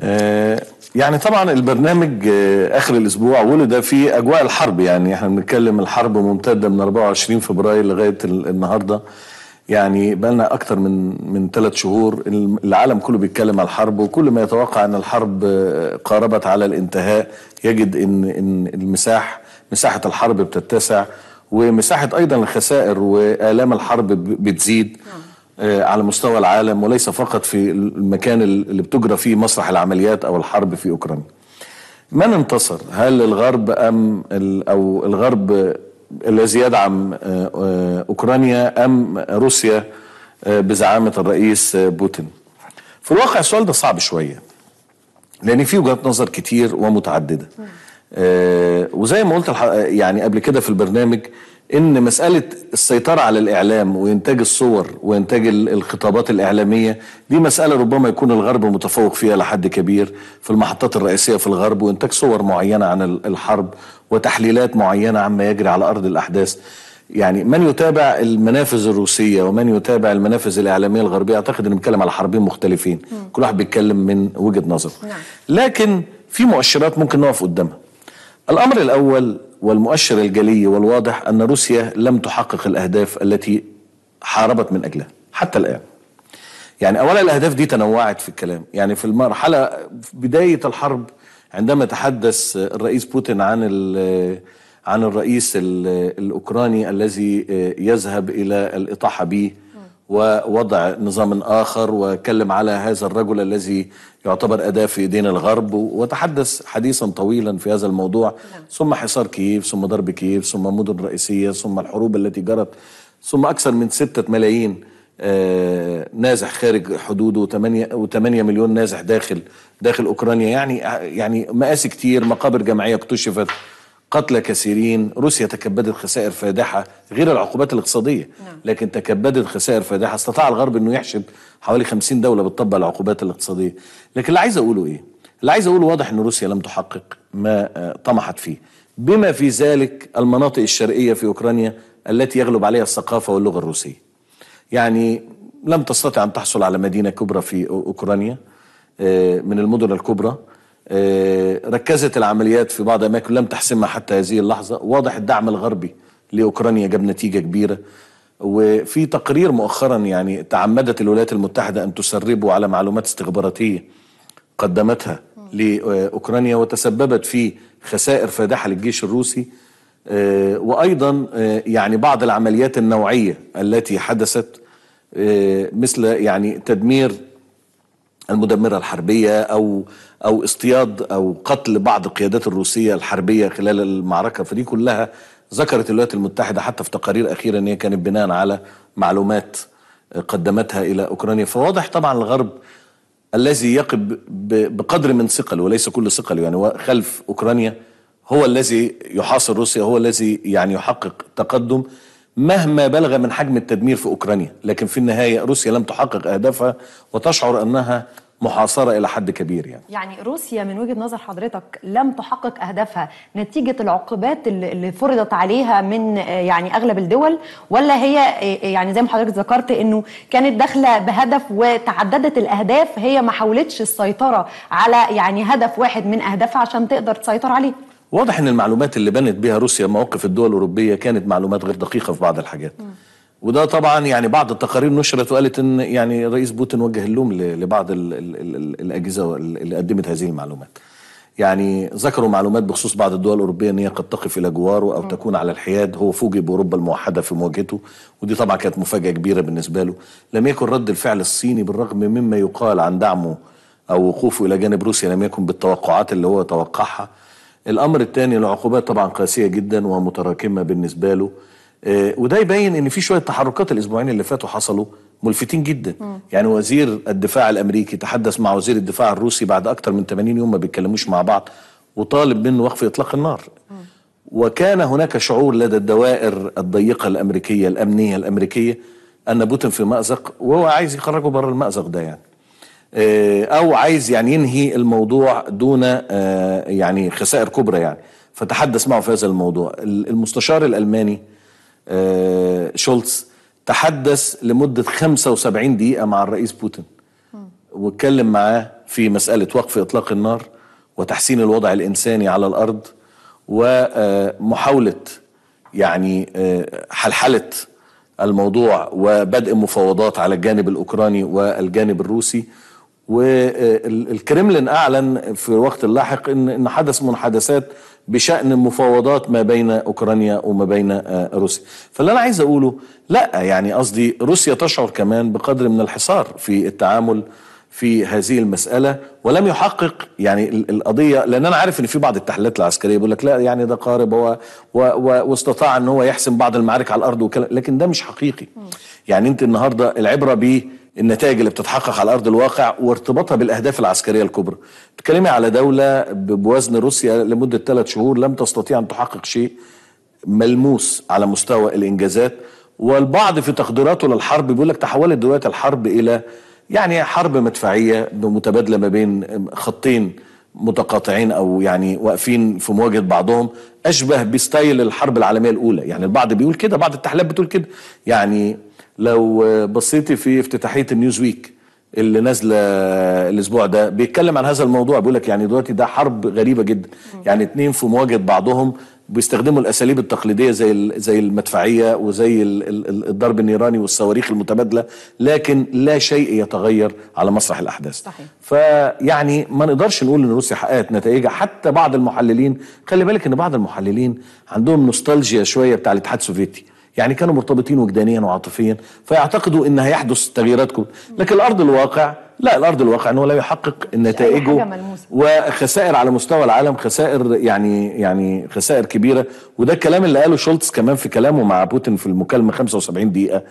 آه، يعني طبعا البرنامج آه، اخر الاسبوع ولد في اجواء الحرب يعني احنا بنتكلم الحرب ممتده من 24 فبراير لغايه النهارده يعني لنا اكتر من من ثلاث شهور العالم كله بيتكلم عن الحرب وكل ما يتوقع ان الحرب آه، قاربت على الانتهاء يجد ان ان المساح مساحه الحرب بتتسع ومساحه ايضا الخسائر والام الحرب بتزيد نعم. آه، على مستوى العالم وليس فقط في المكان اللي بتجرى فيه مسرح العمليات او الحرب في اوكرانيا. من انتصر؟ هل الغرب ام او الغرب الذي يدعم آه، اوكرانيا ام روسيا آه، بزعامه الرئيس بوتين؟ في الواقع السؤال ده صعب شويه. لان في وجهات نظر كتير ومتعدده. وزي ما قلت يعني قبل كده في البرنامج ان مساله السيطره على الاعلام وانتاج الصور وانتاج الخطابات الاعلاميه دي مساله ربما يكون الغرب متفوق فيها لحد كبير في المحطات الرئيسيه في الغرب وانتاج صور معينه عن الحرب وتحليلات معينه عما يجري على ارض الاحداث يعني من يتابع المنافذ الروسيه ومن يتابع المنافذ الاعلاميه الغربيه اعتقد ان بنتكلم على حربين مختلفين م. كل واحد بيتكلم من وجهه نظره نعم. لكن في مؤشرات ممكن نقف قدامها الامر الاول والمؤشر الجلي والواضح أن روسيا لم تحقق الأهداف التي حاربت من أجلها حتى الآن يعني أولا الأهداف دي تنوعت في الكلام يعني في المرحلة في بداية الحرب عندما تحدث الرئيس بوتين عن عن الرئيس الأوكراني الذي يذهب إلى الإطاحة به ووضع نظام آخر وكلم على هذا الرجل الذي يعتبر أداة في دين الغرب وتحدث حديثا طويلا في هذا الموضوع ثم حصار كييف ثم ضرب كييف ثم مدن رئيسية ثم الحروب التي جرت ثم أكثر من ستة ملايين آه، نازح خارج حدوده و8 مليون نازح داخل داخل اوكرانيا يعني يعني مآسي كتير مقابر جماعيه اكتشفت قتل كثيرين روسيا تكبدت خسائر فادحة غير العقوبات الاقتصادية نعم. لكن تكبدت خسائر فادحة استطاع الغرب أنه يحشد حوالي 50 دولة بتطبق العقوبات الاقتصادية لكن اللي عايز أقوله إيه اللي عايز أقوله واضح أن روسيا لم تحقق ما آه، طمحت فيه بما في ذلك المناطق الشرقية في أوكرانيا التي يغلب عليها الثقافة واللغة الروسية يعني لم تستطع أن تحصل على مدينة كبرى في أوكرانيا آه، من المدن الكبرى آه، ركزت العمليات في بعض أماكن لم تحسمها حتى هذه اللحظة واضح الدعم الغربي لأوكرانيا جاب نتيجة كبيرة وفي تقرير مؤخرا يعني تعمدت الولايات المتحدة أن تسربه على معلومات استخباراتية قدمتها لأوكرانيا وتسببت في خسائر فادحة للجيش الروسي آه، وأيضا آه، يعني بعض العمليات النوعية التي حدثت مثل يعني تدمير المدمرة الحربية أو أو اصطياد أو قتل بعض القيادات الروسية الحربية خلال المعركة فدي كلها ذكرت الولايات المتحدة حتى في تقارير أخيرة أن هي كانت بناء على معلومات قدمتها إلى أوكرانيا فواضح طبعا الغرب الذي يقب بقدر من ثقله وليس كل ثقله يعني خلف أوكرانيا هو الذي يحاصر روسيا هو الذي يعني يحقق تقدم مهما بلغ من حجم التدمير في أوكرانيا لكن في النهاية روسيا لم تحقق أهدافها وتشعر أنها محاصرة إلى حد كبير يعني يعني روسيا من وجهة نظر حضرتك لم تحقق أهدافها نتيجة العقوبات اللي فرضت عليها من آه، يعني أغلب الدول ولا هي آه، آه، يعني زي ما حضرتك ذكرت أنه كانت داخلة بهدف وتعددت الأهداف هي ما حاولتش السيطرة على يعني هدف واحد من أهدافها عشان تقدر تسيطر عليه واضح أن المعلومات اللي بنت بها روسيا مواقف الدول الأوروبية كانت معلومات غير دقيقة في بعض الحاجات م. وده طبعا يعني بعض التقارير نشرت وقالت ان يعني الرئيس بوتين وجه اللوم لبعض الـ الـ الـ الاجهزه اللي قدمت هذه المعلومات. يعني ذكروا معلومات بخصوص بعض الدول الاوروبيه ان هي قد تقف الى جواره او م. تكون على الحياد هو فوجئ باوروبا الموحده في مواجهته ودي طبعا كانت مفاجاه كبيره بالنسبه له لم يكن رد الفعل الصيني بالرغم مما يقال عن دعمه او وقوفه الى جانب روسيا لم يكن بالتوقعات اللي هو توقعها الامر الثاني العقوبات طبعا قاسيه جدا ومتراكمه بالنسبه له آه، وده يبين ان في شويه تحركات الاسبوعين اللي فاتوا حصلوا ملفتين جدا م. يعني وزير الدفاع الامريكي تحدث مع وزير الدفاع الروسي بعد اكتر من 80 يوم ما بيتكلموش مع بعض وطالب منه وقف اطلاق النار م. وكان هناك شعور لدى الدوائر الضيقه الامريكيه الامنيه الامريكيه ان بوتين في مازق وهو عايز يخرجه بره المازق ده يعني آه، او عايز يعني ينهي الموضوع دون آه، يعني خسائر كبرى يعني فتحدث معه في هذا الموضوع المستشار الالماني آه، شولتز تحدث لمدة 75 دقيقة مع الرئيس بوتين واتكلم معاه في مسألة وقف إطلاق النار وتحسين الوضع الإنساني على الأرض ومحاولة يعني آه، حلحلة الموضوع وبدء مفاوضات على الجانب الأوكراني والجانب الروسي والكريملين اعلن في وقت لاحق ان ان حدث منحدثات بشان مفاوضات ما بين اوكرانيا وما بين آه، روسيا فاللي انا عايز اقوله لا يعني قصدي روسيا تشعر كمان بقدر من الحصار في التعامل في هذه المساله ولم يحقق يعني القضيه لان انا عارف ان في بعض التحليلات العسكريه بيقول لك لا يعني ده قارب هو و و واستطاع ان هو يحسم بعض المعارك على الارض وكلا لكن ده مش حقيقي يعني انت النهارده العبره بيه النتائج اللي بتتحقق على ارض الواقع وارتباطها بالاهداف العسكريه الكبرى. بتكلمي على دوله بوزن روسيا لمده ثلاث شهور لم تستطيع ان تحقق شيء ملموس على مستوى الانجازات والبعض في تقديراته للحرب بيقول لك تحولت دلوقتي الحرب الى يعني حرب مدفعيه متبادله ما بين خطين متقاطعين او يعني واقفين في مواجهه بعضهم اشبه بستايل الحرب العالميه الاولى يعني البعض بيقول كده بعض التحليلات بتقول كده يعني لو بصيتي في افتتاحيه النيوز ويك اللي نازله الاسبوع ده بيتكلم عن هذا الموضوع بيقول لك يعني دلوقتي ده حرب غريبه جدا يعني اتنين في مواجهه بعضهم بيستخدموا الاساليب التقليديه زي زي المدفعيه وزي الضرب النيراني والصواريخ المتبادله لكن لا شيء يتغير على مسرح الاحداث صحيح. فيعني ما نقدرش نقول ان روسيا حققت نتائجها حتى بعض المحللين خلي بالك ان بعض المحللين عندهم نوستالجيا شويه بتاع الاتحاد السوفيتي يعني كانوا مرتبطين وجدانيا وعاطفيا فيعتقدوا ان هيحدث تغييرات كبيرة. لكن الارض الواقع لا الارض الواقع انه لا يحقق نتائجه وخسائر على مستوى العالم خسائر يعني يعني خسائر كبيره وده الكلام اللي قاله شولتز كمان في كلامه مع بوتين في المكالمه 75 دقيقه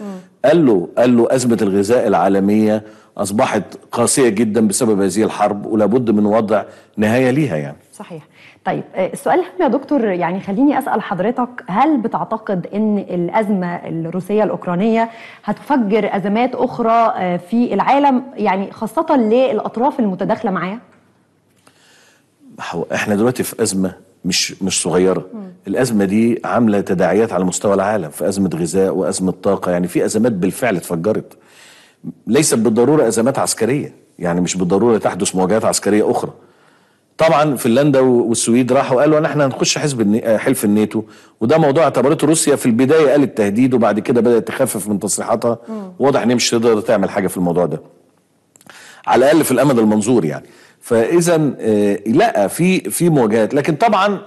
قال له قال له ازمه الغذاء العالميه اصبحت قاسيه جدا بسبب هذه الحرب ولابد من وضع نهايه ليها يعني صحيح طيب آه، السؤال يا دكتور يعني خليني اسال حضرتك هل بتعتقد ان الازمه الروسيه الاوكرانيه هتفجر ازمات اخرى آه، في العالم يعني خاصه للاطراف المتداخله معايا؟ احنا دلوقتي في ازمه مش مش صغيره مم. الازمه دي عامله تداعيات على مستوى العالم في ازمه غذاء وازمه طاقه يعني في ازمات بالفعل اتفجرت ليست بالضروره ازمات عسكريه يعني مش بالضروره تحدث مواجهات عسكريه اخرى طبعا فنلندا والسويد راحوا قالوا ان احنا هنخش حزب آه، حلف الناتو وده موضوع اعتبرته روسيا في البدايه قالت تهديد وبعد كده بدات تخفف من تصريحاتها واضح ان مش هتقدر تعمل حاجه في الموضوع ده. على الاقل في الامد المنظور يعني. فاذا آه، لا في في مواجهات لكن طبعا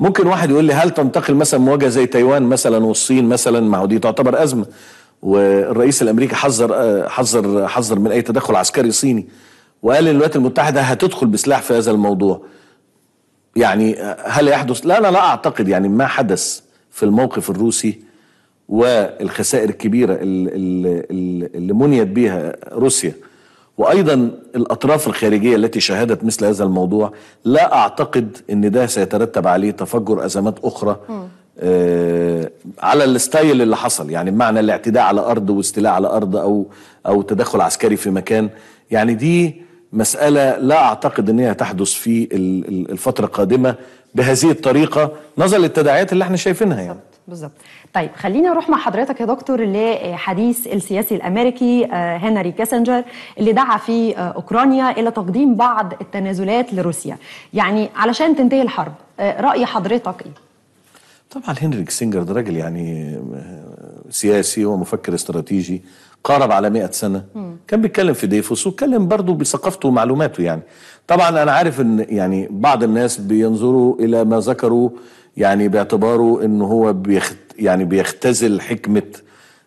ممكن واحد يقول لي هل تنتقل مثلا مواجهه زي تايوان مثلا والصين مثلا ما هو دي تعتبر ازمه والرئيس الامريكي حذر آه، حذر حذر من اي تدخل عسكري صيني. وقال الولايات المتحدة هتدخل بسلاح في هذا الموضوع يعني هل يحدث لا أنا لا أعتقد يعني ما حدث في الموقف الروسي والخسائر الكبيرة اللي منيت بها روسيا وأيضا الأطراف الخارجية التي شهدت مثل هذا الموضوع لا أعتقد أن ده سيترتب عليه تفجر أزمات أخرى آه على الستايل اللي حصل يعني بمعنى الاعتداء على أرض واستيلاء على أرض أو, أو تدخل عسكري في مكان يعني دي مسألة لا أعتقد أنها تحدث في الفترة القادمة بهذه الطريقة نظرا للتداعيات اللي احنا شايفينها يعني بالظبط طيب خلينا نروح مع حضرتك يا دكتور لحديث السياسي الامريكي آه، هنري كاسنجر اللي دعا في آه، اوكرانيا الى تقديم بعض التنازلات لروسيا يعني علشان تنتهي الحرب آه، راي حضرتك ايه طبعا هنري كيسنجر ده راجل يعني سياسي ومفكر استراتيجي قارب على 100 سنه مم. كان بيتكلم في ديفوس وكلم برضه بثقافته ومعلوماته يعني طبعا انا عارف ان يعني بعض الناس بينظروا الى ما ذكروا يعني باعتباره ان هو بيخت يعني بيختزل حكمه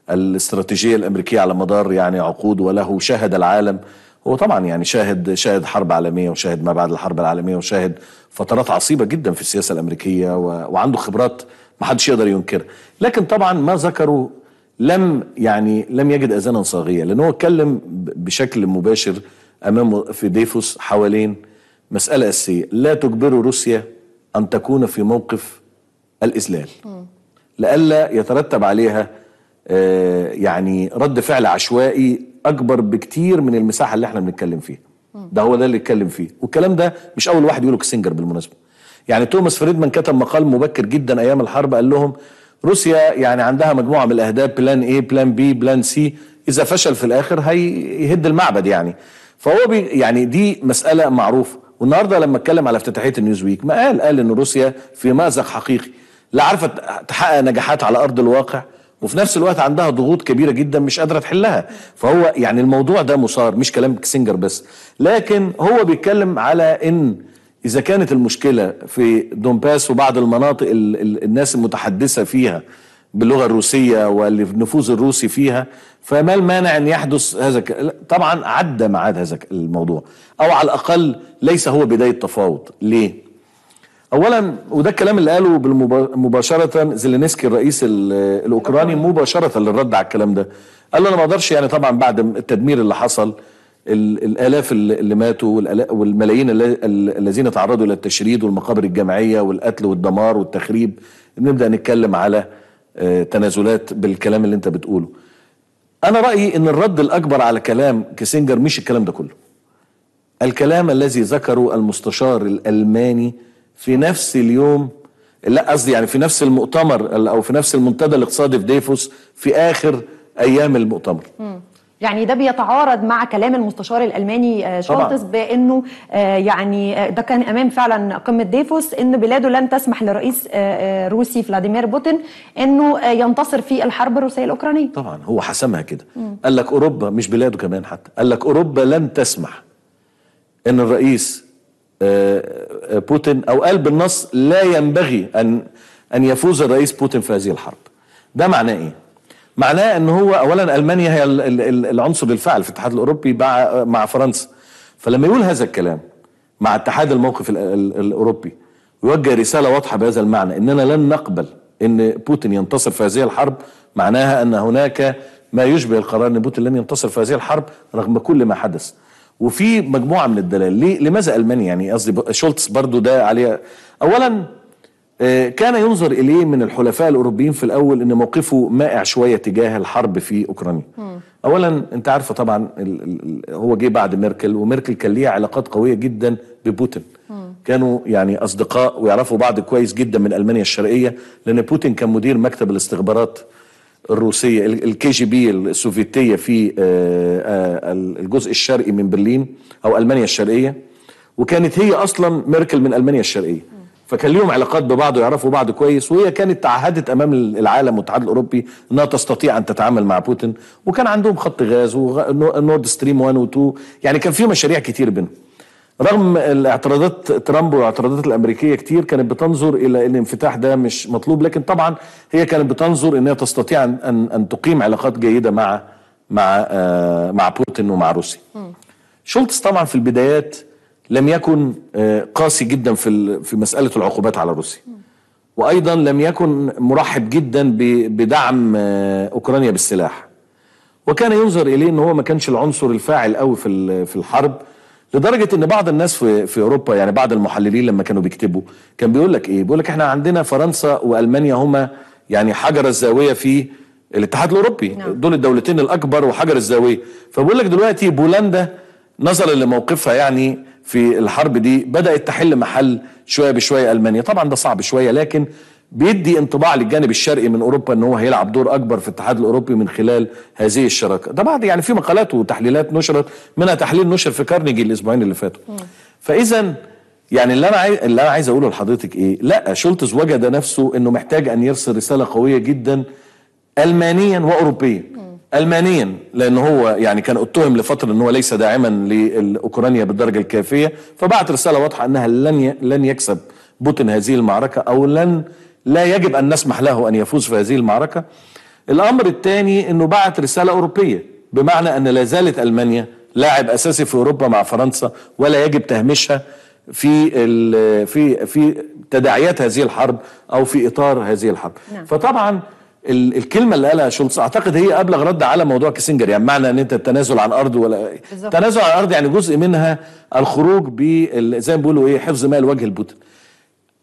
الاستراتيجيه الامريكيه على مدار يعني عقود وله شاهد العالم هو طبعا يعني شاهد شاهد حرب عالميه وشاهد ما بعد الحرب العالميه وشاهد فترات عصيبه جدا في السياسه الامريكيه و... وعنده خبرات ما حدش يقدر ينكرها لكن طبعا ما ذكره لم يعني لم يجد اذانا صاغيه لان هو اتكلم بشكل مباشر امام في ديفوس حوالين مساله اساسيه لا تجبر روسيا ان تكون في موقف الاذلال لئلا يترتب عليها آه، يعني رد فعل عشوائي اكبر بكتير من المساحه اللي احنا بنتكلم فيها ده هو ده اللي اتكلم فيه والكلام ده مش اول واحد يقوله كسنجر بالمناسبه يعني توماس فريدمان كتب مقال مبكر جدا ايام الحرب قال لهم روسيا يعني عندها مجموعه من الاهداف بلان ايه بلان بي بلان سي اذا فشل في الاخر هيهد المعبد يعني فهو بي يعني دي مساله معروفه والنهارده لما اتكلم على افتتاحيه النيوزويك ويك ما قال قال ان روسيا في مازق حقيقي لا عارفه تحقق نجاحات على ارض الواقع وفي نفس الوقت عندها ضغوط كبيره جدا مش قادره تحلها فهو يعني الموضوع ده مثار مش كلام كيسنجر بس لكن هو بيتكلم على ان إذا كانت المشكلة في دونباس وبعض المناطق الناس المتحدثة فيها باللغة الروسية والنفوذ الروسي فيها فما المانع أن يحدث هذا طبعا عدى معاد هذا الموضوع أو على الأقل ليس هو بداية تفاوض ليه؟ أولا وده الكلام اللي قاله مباشرة زيلينسكي الرئيس الأوكراني مباشرة للرد على الكلام ده قال له أنا ما أقدرش يعني طبعا بعد التدمير اللي حصل الالاف اللي ماتوا والملايين الذين تعرضوا الى التشريد والمقابر الجماعيه والقتل والدمار والتخريب نبدا نتكلم على آه، تنازلات بالكلام اللي انت بتقوله انا رايي ان الرد الاكبر على كلام كيسنجر مش الكلام ده كله الكلام الذي ذكره المستشار الالماني في نفس اليوم لا قصدي يعني في نفس المؤتمر او في نفس المنتدى الاقتصادي في ديفوس في اخر ايام المؤتمر م. يعني ده بيتعارض مع كلام المستشار الالماني آه، شولتس بانه آه، يعني آه، ده كان امام فعلا قمه ديفوس ان بلاده لن تسمح لرئيس روسي فلاديمير بوتين انه ينتصر في الحرب الروسيه الاوكرانيه طبعا هو حسمها كده قال لك اوروبا مش بلاده كمان حتى قال لك اوروبا لن تسمح ان الرئيس بوتين او قال بالنص لا ينبغي ان ان يفوز الرئيس بوتين في هذه الحرب ده معناه ايه معناه ان هو اولا المانيا هي العنصر الفاعل في الاتحاد الاوروبي مع فرنسا فلما يقول هذا الكلام مع اتحاد الموقف الاوروبي يوجه رساله واضحه بهذا المعنى اننا لن نقبل ان بوتين ينتصر في هذه الحرب معناها ان هناك ما يشبه القرار ان بوتين لن ينتصر في هذه الحرب رغم كل ما حدث وفي مجموعه من الدلائل لماذا المانيا يعني قصدي شولتس برضو ده عليه اولا آه، كان ينظر اليه من الحلفاء الاوروبيين في الاول ان موقفه مائع شويه تجاه الحرب في اوكرانيا. م. اولا انت عارفه طبعا هو جه بعد ميركل وميركل كان ليها علاقات قويه جدا ببوتين. م. كانوا يعني اصدقاء ويعرفوا بعض كويس جدا من المانيا الشرقيه لان بوتين كان مدير مكتب الاستخبارات الروسيه الكي جي بي السوفيتيه في آه، آه، الجزء الشرقي من برلين او المانيا الشرقيه وكانت هي اصلا ميركل من المانيا الشرقيه. فكان ليهم علاقات ببعض ويعرفوا بعض كويس وهي كانت تعهدت امام العالم والاتحاد الاوروبي انها تستطيع ان تتعامل مع بوتين وكان عندهم خط غاز ونورد ستريم 1 و2 يعني كان في مشاريع كتير بينهم رغم الاعتراضات ترامب والاعتراضات الامريكيه كتير كانت بتنظر الى ان الانفتاح ده مش مطلوب لكن طبعا هي كانت بتنظر انها تستطيع ان ان تقيم علاقات جيده مع مع آه، مع بوتين ومع روسيا شولتز طبعا في البدايات لم يكن آه، قاسي جدا في في مساله العقوبات على روسيا وايضا لم يكن مرحب جدا بدعم آه، اوكرانيا بالسلاح وكان ينظر اليه ان هو ما كانش العنصر الفاعل قوي في في الحرب لدرجه ان بعض الناس في في اوروبا يعني بعض المحللين لما كانوا بيكتبوا كان بيقول لك ايه بيقول لك احنا عندنا فرنسا والمانيا هما يعني حجر الزاويه في الاتحاد الاوروبي نعم. دول الدولتين الاكبر وحجر الزاويه فبيقول لك دلوقتي بولندا نظرا لموقفها يعني في الحرب دي بدأت تحل محل شوية بشوية ألمانيا طبعا ده صعب شوية لكن بيدي انطباع للجانب الشرقي من اوروبا ان هو هيلعب دور اكبر في الاتحاد الاوروبي من خلال هذه الشراكه ده بعد يعني في مقالات وتحليلات نشرت منها تحليل نشر في كارنيجي الاسبوعين اللي فاتوا فاذا يعني اللي انا عايز اللي انا عايز اقوله لحضرتك ايه لا شولتز وجد نفسه انه محتاج ان يرسل رساله قويه جدا المانيا واوروبيا المانيا لان هو يعني كان اتهم لفتره ان هو ليس داعما لاوكرانيا بالدرجه الكافيه فبعت رساله واضحه انها لن لن يكسب بوتين هذه المعركه او لن لا يجب ان نسمح له ان يفوز في هذه المعركه الامر الثاني انه بعت رساله اوروبيه بمعنى ان لا زالت المانيا لاعب اساسي في اوروبا مع فرنسا ولا يجب تهميشها في في في تداعيات هذه الحرب او في اطار هذه الحرب نعم. فطبعا الكلمه اللي قالها شولتز اعتقد هي ابلغ رد على موضوع كيسنجر يعني معنى ان انت التنازل عن ارض ولا إيه. بالزبط. التنازل عن ارض يعني جزء منها الخروج ب زي ما بيقولوا ايه حفظ ماء الوجه لبوتين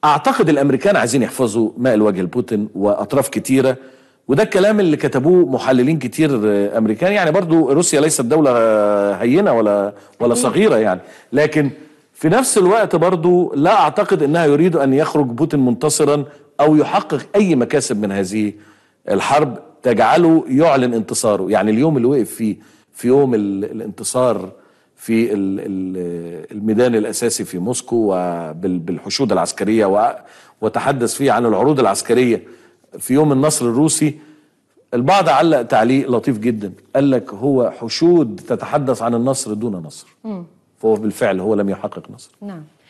اعتقد الامريكان عايزين يحفظوا ماء الوجه لبوتين واطراف كتيره وده الكلام اللي كتبوه محللين كتير امريكان يعني برضو روسيا ليست دوله هينه ولا ولا صغيره يعني لكن في نفس الوقت برضو لا اعتقد انها يريد ان يخرج بوتين منتصرا او يحقق اي مكاسب من هذه الحرب تجعله يعلن انتصاره يعني اليوم اللي وقف فيه في يوم الانتصار في الميدان الاساسي في موسكو وبالحشود العسكريه وتحدث فيه عن العروض العسكريه في يوم النصر الروسي البعض علق تعليق لطيف جدا قال لك هو حشود تتحدث عن النصر دون نصر فهو بالفعل هو لم يحقق نصر نعم